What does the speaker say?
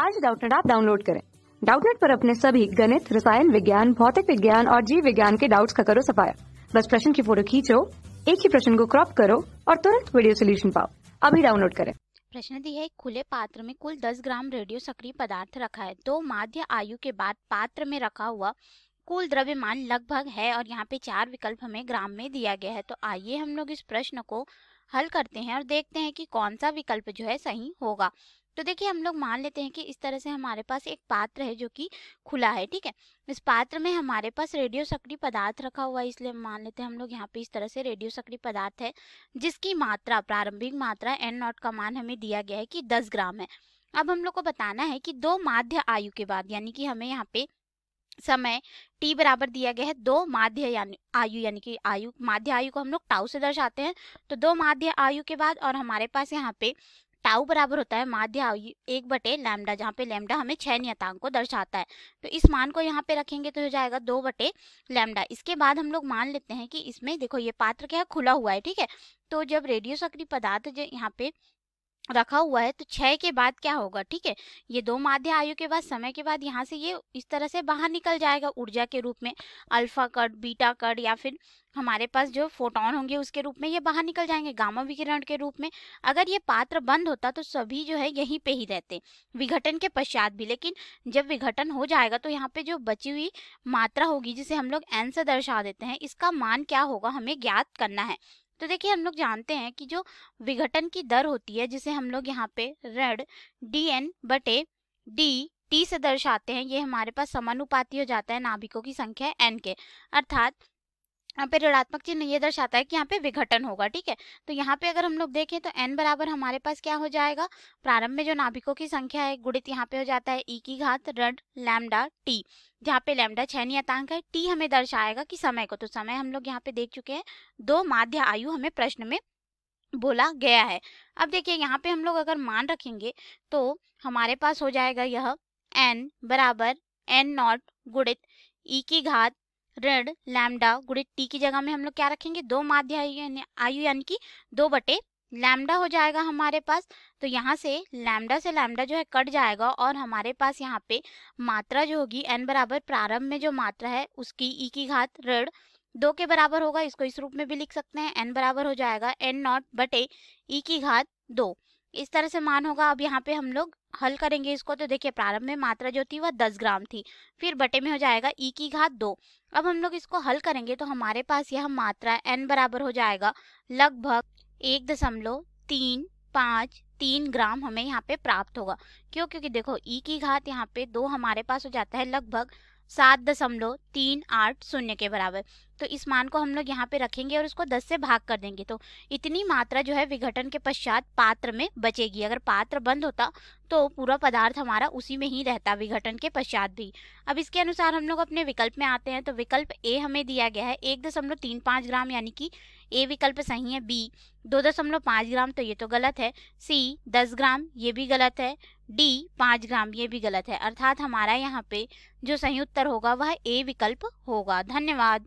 आज डाउटनेट आप डाउनलोड करें डाउटनेट पर अपने सभी गणित रसायन विज्ञान भौतिक विज्ञान और जीव विज्ञान के डाउट्स का करो सफाया बस प्रश्न की फोटो खींचो एक ही प्रश्न को क्रॉप करो और तुरंत वीडियो सोल्यूशन पाओ अभी डाउनलोड करें प्रश्न दी है खुले पात्र में कुल 10 ग्राम रेडियो सक्रिय पदार्थ रखा है दो माध्य आयु के बाद पात्र में रखा हुआ कुल द्रव्यमान लगभग है और यहाँ पे चार विकल्प हमें ग्राम में दिया गया है तो आइए हम लोग इस प्रश्न को हल करते हैं और देखते हैं कि कौन सा विकल्प जो है सही होगा तो देखिए हम लोग मान लेते हैं कि इस तरह से हमारे पास एक पात्र है जो कि खुला है ठीक है इस पात्र में हमारे पास रेडियो सक्रिय पदार्थ रखा हुआ है इसलिए मान लेते हैं हम लोग यहाँ पे इस तरह से रेडियो सक्रिय पदार्थ है जिसकी मात्रा प्रारंभिक मात्रा एन नॉट का मान हमें दिया गया है कि दस ग्राम है अब हम लोग को बताना है कि दो माध्य आयु के बाद यानी कि हमें यहाँ पे समय t बराबर दिया गया है दो माध्य यानी आयु यानी कि आयु माध्य आयु को हम लोग टाउ से दर्शाते हैं तो दो माध्य आयु के बाद और हमारे पास यहाँ पे टाउ बराबर होता है माध्या एक बटे लैमडा जहाँ पे लैमडा हमें छह नियतांक को दर्शाता है तो इस मान को यहाँ पे रखेंगे तो हो जाएगा दो बटे लैमडा इसके बाद हम लोग मान लेते हैं कि इसमें देखो ये पात्र क्या खुला हुआ है ठीक है तो जब रेडियो सक्रिय पदार्थ यहाँ पे रखा हुआ है तो छह के बाद क्या होगा ठीक है ये दो माध्य आयु के बाद समय के बाद यहाँ से ये इस तरह से बाहर निकल जाएगा ऊर्जा के रूप में अल्फा कट बीटा कट या फिर हमारे पास जो फोटोन होंगे उसके रूप में ये बाहर निकल जाएंगे गामा विकिरण के रूप में अगर ये पात्र बंद होता तो सभी जो है यहीं पे ही रहते विघटन के पश्चात भी लेकिन जब विघटन हो जाएगा तो यहाँ पे जो बची हुई मात्रा होगी जिसे हम लोग एन से दर्शा देते हैं इसका मान क्या होगा हमें ज्ञात करना है तो देखिए हम लोग जानते हैं कि जो विघटन की दर होती है जिसे हम लोग यहाँ पे रेड डी एन बटे डी टी से दर्शाते हैं ये हमारे पास समानुपाती हो जाता है नाभिकों की संख्या एन के अर्थात यहाँ पे ऋणात्मक चिन्ह ये दर्शाता है कि यहाँ पे विघटन होगा ठीक है तो यहाँ पे अगर हम लोग देखें तो एन बराबर हमारे पास क्या हो जाएगा प्रारंभ में जो नाभिकों की संख्या है गुणित यहाँ पे हो जाता है ई e की घात रड लैमडा टी जहाँ पे लैमडा छह नियतांक है टी हमें दर्शाएगा कि समय को तो समय हम लोग यहाँ पे देख चुके हैं दो माध्य आयु हमें प्रश्न में बोला गया है अब देखिए यहाँ पे हम लोग अगर मान रखेंगे तो हमारे पास हो जाएगा यह एन बराबर एन नॉट गुणित ई e की घात ऋण लैमडा गुड़े टी की जगह में हम लोग क्या रखेंगे दो माध्य आयु यानी कि दो बटे लैमडा हो जाएगा हमारे पास तो यहाँ से लैमडा से लैमडा जो है कट जाएगा और हमारे पास यहाँ पे मात्रा जो होगी एन बराबर प्रारंभ में जो मात्रा है उसकी ई e की घात ऋण दो के बराबर होगा इसको इस रूप में भी लिख सकते हैं एन बराबर हो जाएगा एन नॉट बटे ई e की घात दो इस तरह से मान होगा अब यहाँ पे हम लोग हल करेंगे इसको तो देखिए प्रारंभ में मात्रा जो थी वह दस ग्राम थी फिर बटे में हो जाएगा ई की घात दो अब हम लोग इसको हल करेंगे तो हमारे पास यह मात्रा एन बराबर हो जाएगा लगभग एक दशमलव तीन पाँच तीन ग्राम हमें यहाँ पे प्राप्त होगा क्यों क्योंकि देखो ई की घात यहाँ पे दो हमारे पास हो जाता है लगभग सात दशमलव तीन आठ शून्य के बराबर तो इस मान को हम लोग यहाँ पे रखेंगे और इसको 10 से भाग कर देंगे तो इतनी मात्रा जो है विघटन के पश्चात पात्र में बचेगी अगर पात्र बंद होता तो पूरा पदार्थ हमारा उसी में ही रहता विघटन के पश्चात भी अब इसके अनुसार हम लोग अपने विकल्प में आते हैं तो विकल्प ए हमें दिया गया है एक दशमलव तीन पाँच ग्राम यानी कि ए विकल्प सही है बी दो दशमलव पाँच ग्राम तो ये तो गलत है सी दस ग्राम ये भी गलत है डी पाँच ग्राम ये भी गलत है अर्थात हमारा यहाँ पे जो सही उत्तर होगा वह ए विकल्प होगा धन्यवाद